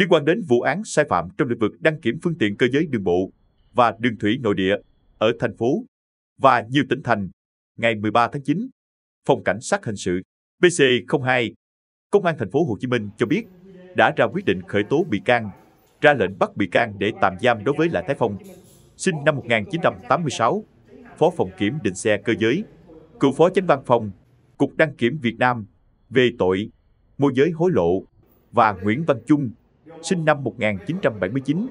liên quan đến vụ án sai phạm trong lĩnh vực đăng kiểm phương tiện cơ giới đường bộ và đường thủy nội địa ở thành phố và nhiều tỉnh thành. Ngày 13 tháng 9, Phòng Cảnh sát Hình sự PC02, Công an thành phố Hồ Chí Minh cho biết đã ra quyết định khởi tố bị can, ra lệnh bắt bị can để tạm giam đối với Lại Thái Phong, sinh năm 1986, Phó phòng kiểm định xe cơ giới, cựu phó chánh văn phòng, Cục đăng kiểm Việt Nam về tội môi giới hối lộ và Nguyễn Văn Trung, sinh năm 1979,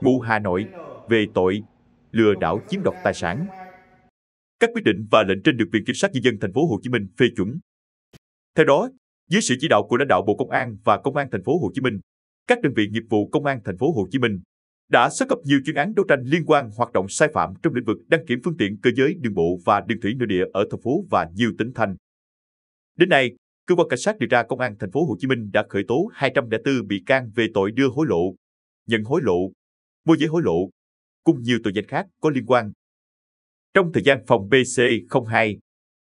ngụ Hà Nội về tội lừa đảo chiếm đoạt tài sản. Các quyết định và lệnh trên được Viện Kiểm sát Nhân dân Thành phố Hồ Chí Minh phê chuẩn. Theo đó, dưới sự chỉ đạo của lãnh đạo Bộ Công an và Công an Thành phố Hồ Chí Minh, các đơn vị nghiệp vụ Công an Thành phố Hồ Chí Minh đã xác lập nhiều chuyên án đấu tranh liên quan hoạt động sai phạm trong lĩnh vực đăng kiểm phương tiện cơ giới đường bộ và đường thủy nội địa ở thành phố và nhiều tỉnh thành. Đến nay, cơ quan cảnh sát điều tra công an thành phố Hồ Chí Minh đã khởi tố 204 bị can về tội đưa hối lộ, nhận hối lộ, môi giới hối lộ, cùng nhiều tội danh khác có liên quan. Trong thời gian phòng BC02 e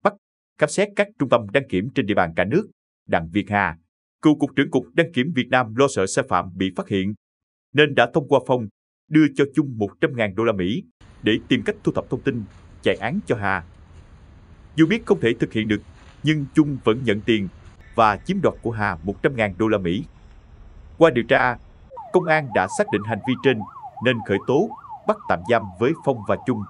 bắt khám xét các trung tâm đăng kiểm trên địa bàn cả nước, Đặng Việt Hà, cựu cục trưởng cục đăng kiểm Việt Nam lo sợ sai phạm bị phát hiện, nên đã thông qua phòng đưa cho chung 100.000 đô la Mỹ để tìm cách thu thập thông tin, chạy án cho Hà. Dù biết không thể thực hiện được nhưng Trung vẫn nhận tiền và chiếm đoạt của Hà 100.000 đô la Mỹ. Qua điều tra, công an đã xác định hành vi trên nên khởi tố, bắt tạm giam với Phong và Trung